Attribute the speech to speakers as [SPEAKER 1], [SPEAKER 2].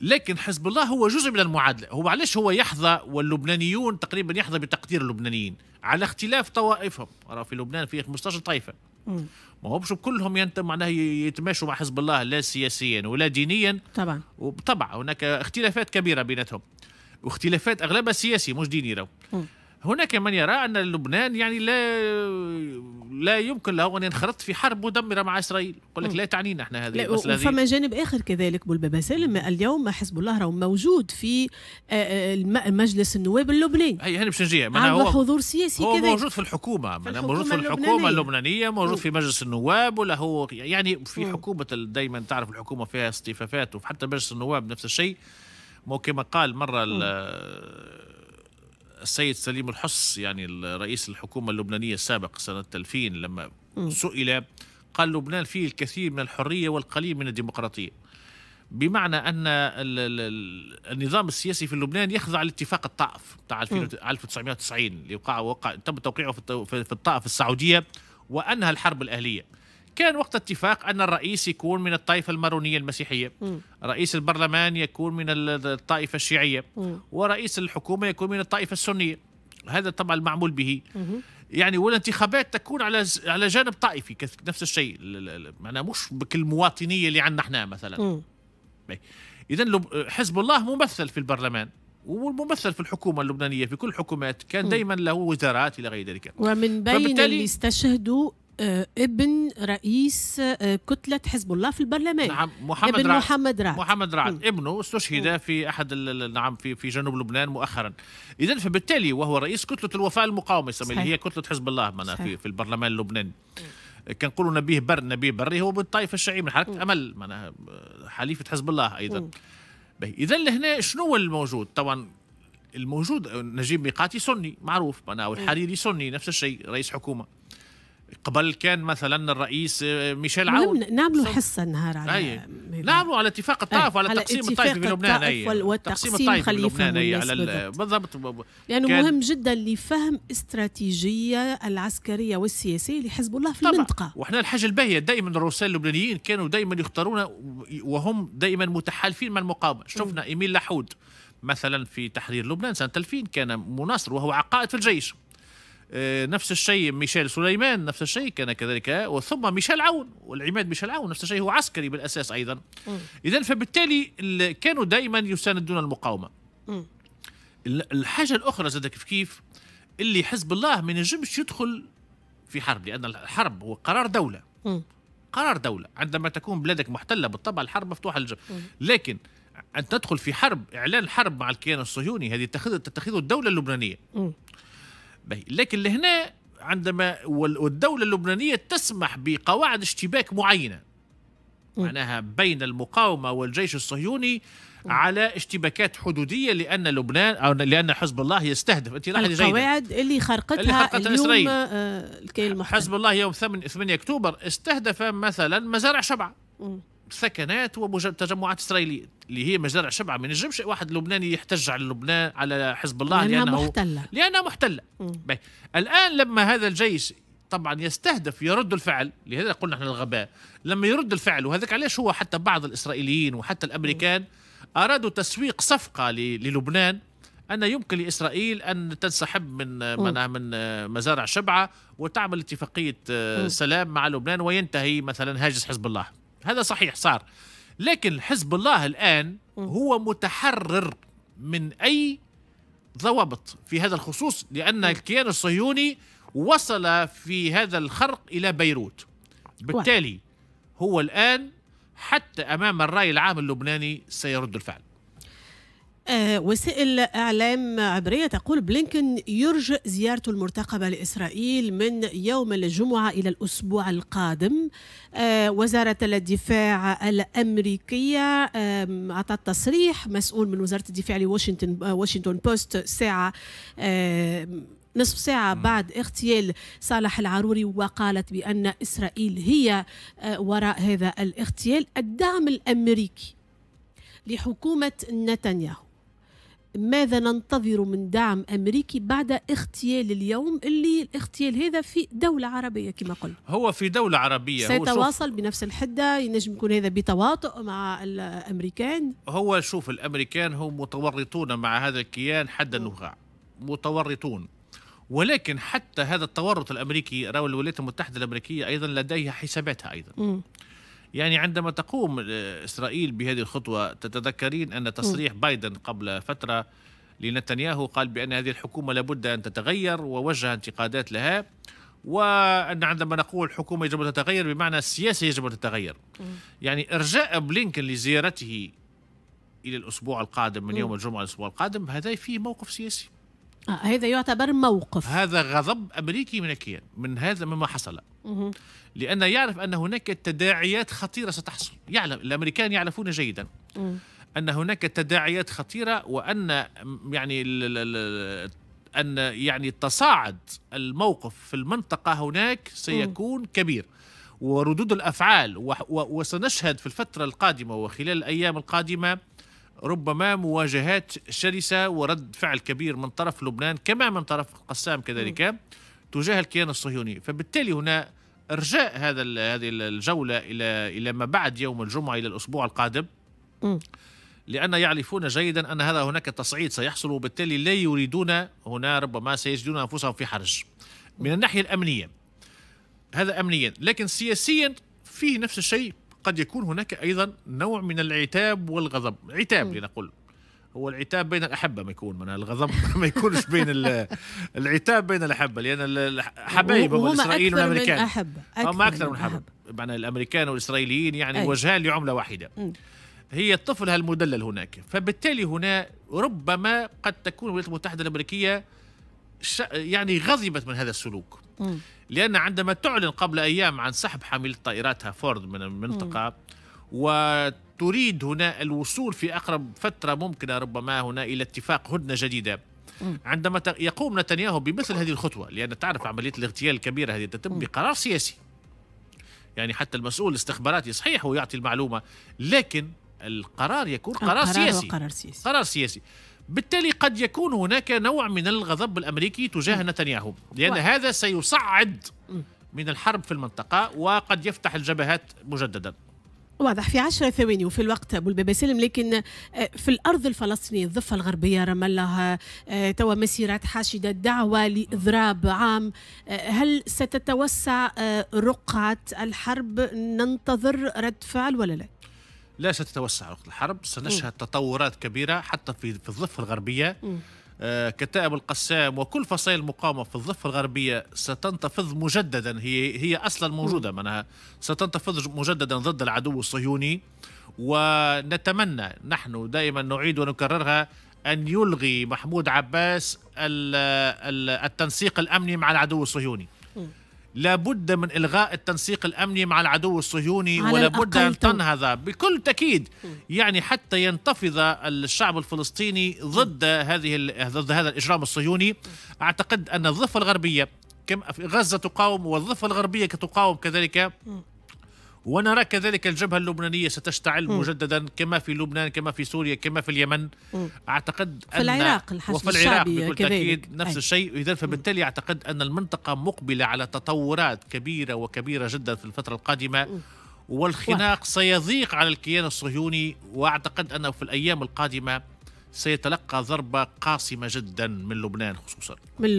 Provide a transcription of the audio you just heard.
[SPEAKER 1] لكن حزب الله هو جزء من المعادله هو علاش هو يحظى واللبنانيون تقريبا يحظى بتقدير اللبنانيين على اختلاف طوائفهم راه في لبنان في 15 طائفه ما مش كلهم ينتم معناه يتماشوا مع حزب الله لا سياسيا ولا دينيا طبعا وبطبع هناك اختلافات كبيره بيناتهم واختلافات اغلبها سياسي مش ديني رو هناك من يرى أن لبنان يعني لا لا يمكن له أن ينخرط في حرب مدمرة مع إسرائيل يقول لك لا تعنينا احنا هذه المسألة فما
[SPEAKER 2] جانب آخر كذلك بولبابا سالم اليوم حزب الله راهو موجود في آه، آه، مجلس النواب اللبناني أي هنا باش نجي هو حضور
[SPEAKER 1] سياسي هو كذلك. موجود في الحكومة, في الحكومة موجود في الحكومة اللبنانية موجود في مجلس النواب ولا هو يعني في حكومة دائما تعرف الحكومة فيها اصطفافات وحتى مجلس النواب نفس الشيء مو كما قال مرة السيد سليم الحص يعني رئيس الحكومة اللبنانية السابق سنة 2000 لما سئل قال لبنان فيه الكثير من الحرية والقليل من الديمقراطية بمعنى أن النظام السياسي في لبنان يخضع لاتفاق الطائف بتاع 1990 اللي وقع وقع تم توقيعه في الطائف السعودية وأنهى الحرب الأهلية كان وقت اتفاق أن الرئيس يكون من الطائفة المارونية المسيحية م. رئيس البرلمان يكون من الطائفة الشيعية م. ورئيس الحكومة يكون من الطائفة السنية هذا طبعا المعمول به م. يعني والانتخابات تكون على على جانب طائفي نفس الشيء معناها مش كالمواطنية اللي عندنا احنا مثلا إذا حزب الله ممثل في البرلمان والممثل في الحكومه اللبنانيه في كل الحكومات كان دائما له وزارات الى غير ذلك
[SPEAKER 2] ومن بين اللي استشهدوا آه، ابن رئيس آه، كتلة حزب الله في البرلمان نعم محمد ابن رعد محمد رعد
[SPEAKER 1] محمد رعد ابنه استشهد في أحد نعم في في جنوب لبنان مؤخرا إذا فبالتالي وهو رئيس كتلة الوفاء المقاومة اللي هي كتلة حزب الله معناها في, في البرلمان اللبناني كنقولوا نبيه بر نبيه بري هو من الشعبية الشيعية من حركة أمل معناها حليفة حزب الله أيضا إذا لهنا شنو الموجود طبعا الموجود نجيب ميقاتي سني معروف معناها والحريري سني نفس الشيء رئيس حكومة قبل كان مثلا الرئيس آه، ميشيل عون
[SPEAKER 2] نعملوا حصه نهار على أي. نعملوا على اتفاق الطائف وعلى تقسيم الطائف بلبنان اي والتقسيم الطائف بلبنان على
[SPEAKER 1] بالضبط لانه مهم
[SPEAKER 2] جدا لفهم استراتيجيه العسكريه والسياسيه لحزب الله في طبعا. المنطقه
[SPEAKER 1] واحنا الحاجه الباهيه دائما الرؤساء اللبنانيين كانوا دائما يختارون وهم دائما متحالفين مع المقاومه شفنا ايميل لحود مثلا في تحرير لبنان سنه 2000 كان مناصر وهو عقائد في الجيش آه، نفس الشيء ميشيل سليمان نفس الشيء كان كذلك وثم ميشيل عون والعماد ميشيل عون نفس الشيء هو عسكري بالاساس ايضا اذا فبالتالي كانوا دائما يساندون المقاومه الحاجه الاخرى زاد كيف كيف اللي حزب الله ما ينجمش يدخل في حرب لان الحرب هو قرار دوله قرار دوله عندما تكون بلادك محتله بالطبع الحرب مفتوحه للجمش لكن ان تدخل في حرب اعلان حرب مع الكيان الصهيوني هذه تتخذه الدوله اللبنانيه م. لكن لهنا عندما والدولة اللبنانية تسمح بقواعد اشتباك معينة معناها بين المقاومة والجيش الصهيوني على اشتباكات حدوديه لان لبنان او لان حزب الله يستهدف انت القواعد
[SPEAKER 2] اللي خرقتها, اللي خرقتها اليوم إسرائيل.
[SPEAKER 1] آه الكيل المحتل. حزب الله يوم 8 اكتوبر استهدف مثلا مزارع شبعه سكنات وتجمعات اسرائيليه اللي هي مزارع شبعة ما ينجمش واحد لبناني يحتج على لبنان على حزب الله لانها لانه محتله لانها محتله الان لما هذا الجيش طبعا يستهدف يرد الفعل لهذا قلنا احنا الغباء لما يرد الفعل وهذاك علاش هو حتى بعض الاسرائيليين وحتى الامريكان ارادوا تسويق صفقه للبنان ان يمكن لاسرائيل ان تنسحب من من من مزارع شبعه وتعمل اتفاقيه آه، سلام مع لبنان وينتهي مثلا هاجس حزب الله هذا صحيح صار لكن حزب الله الآن هو متحرر من أي ضوابط في هذا الخصوص لأن الكيان الصهيوني وصل في هذا الخرق إلى بيروت بالتالي هو الآن حتى أمام الرأي العام اللبناني سيرد الفعل
[SPEAKER 2] آه، وسائل اعلام عبريه تقول بلينكن يرجئ زيارته المرتقبه لاسرائيل من يوم الجمعه الى الاسبوع القادم آه، وزاره الدفاع الامريكيه اعطت تصريح مسؤول من وزاره الدفاع لواشنطن آه، واشنطن بوست ساعه نصف ساعة بعد اغتيال صالح العروري وقالت بأن إسرائيل هي وراء هذا الاغتيال الدعم الأمريكي لحكومة نتنياهو ماذا ننتظر من دعم امريكي بعد اغتيال اليوم اللي الاغتيال هذا في دوله عربيه كما قل
[SPEAKER 1] هو في دوله عربيه سيتواصل
[SPEAKER 2] بنفس الحده ينجم يكون هذا بتواطؤ مع الامريكان
[SPEAKER 1] هو شوف الامريكان هم متورطون مع هذا الكيان حد النخاع متورطون ولكن حتى هذا التورط الامريكي راوي الولايات المتحده الامريكيه ايضا لديها حساباتها ايضا م. يعني عندما تقوم إسرائيل بهذه الخطوة تتذكرين أن تصريح بايدن قبل فترة لنتنياهو قال بأن هذه الحكومة لابد أن تتغير ووجه انتقادات لها وأن عندما نقول حكومة يجب أن تتغير بمعنى السياسة يجب أن تتغير يعني إرجاء بلينكن لزيارته إلى الأسبوع القادم من يوم الجمعة الأسبوع القادم هذا فيه موقف سياسي آه، هذا يعتبر موقف هذا غضب أمريكي من الكيان من هذا مما حصل لأنه يعرف أن هناك تداعيات خطيرة ستحصل يعلم الأمريكان يعرفون جيدا أن هناك تداعيات خطيرة وأن يعني أن يعني تصاعد الموقف في المنطقة هناك سيكون كبير وردود الأفعال وسنشهد في الفترة القادمة وخلال الأيام القادمة ربما مواجهات شرسة ورد فعل كبير من طرف لبنان كما من طرف القسام كذلك تجاه الكيان الصهيوني فبالتالي هنا ارجاء هذا هذه الجوله الى الى ما بعد يوم الجمعه الى الاسبوع القادم م. لأن يعرفون جيدا أن هذا هناك تصعيد سيحصل وبالتالي لا يريدون هنا ربما سيجدون أنفسهم في حرج من الناحية الأمنية هذا أمنيا لكن سياسيا فيه نفس الشيء قد يكون هناك أيضا نوع من العتاب والغضب عتاب لنقول هو العتاب بين الاحبه ما يكون من الغضب ما يكونش بين العتاب بين الاحبه لان الحبايب هم الاسرائيليين والامريكان احبه هم آه، اكثر من احبه معنى الامريكان والاسرائيليين يعني وجهان لعمله واحده هي الطفل المدلل هناك فبالتالي هنا ربما قد تكون الولايات المتحده الامريكيه يعني غضبت من هذا السلوك م. لان عندما تعلن قبل ايام عن سحب حامله طائراتها فورد من المنطقه م. وتريد هنا الوصول في أقرب فترة ممكنة ربما هنا إلى اتفاق هدنة جديدة عندما يقوم نتنياهو بمثل هذه الخطوة لأن تعرف عملية الاغتيال الكبيرة هذه تتم بقرار سياسي يعني حتى المسؤول الاستخباراتي صحيح هو يعطي المعلومة لكن القرار يكون قرار سياسي قرار سياسي قرار سياسي بالتالي قد يكون هناك نوع من الغضب الامريكي تجاه نتنياهو لان هذا سيصعد من الحرب في المنطقه وقد يفتح الجبهات مجددا
[SPEAKER 2] واضح في 10 ثواني وفي الوقت ابو البابا سالم لكن آه، في الارض الفلسطينيه الضفه الغربيه رام الله آه، توا مسيرات حاشده دعوه لاضراب عام آه، هل ستتوسع رقعه الحرب ننتظر رد فعل ولا لا؟
[SPEAKER 1] لا ستتوسع رقعه الحرب سنشهد تطورات كبيره حتى في في الضفه الغربيه م. آه، كتائب القسام وكل فصائل المقاومه في الضفه الغربيه ستنتفض مجددا هي هي اصلا موجوده منها ستنتفض مجددا ضد العدو الصهيوني ونتمنى نحن دائما نعيد ونكررها ان يلغي محمود عباس التنسيق الامني مع العدو الصهيوني لابد من الغاء التنسيق الامني مع العدو الصهيوني ولابد ان تنهض بكل تاكيد يعني حتى ينتفض الشعب الفلسطيني ضد هذه ضد هذا الاجرام الصهيوني اعتقد ان الضفه الغربيه كم غزه تقاوم والضفه الغربيه تقاوم كذلك ونرى كذلك الجبهة اللبنانية ستشتعل م. مجددا كما في لبنان كما في سوريا كما في اليمن م. أعتقد في أن العراق وفي العراق بكل تأكيد نفس أي. الشيء إذا فبالتالي أعتقد أن المنطقة مقبلة على تطورات كبيرة وكبيرة جدا في الفترة القادمة م. والخناق سيضيق على الكيان الصهيوني وأعتقد أنه في الأيام القادمة سيتلقى ضربة قاصمة جدا من لبنان خصوصا
[SPEAKER 2] من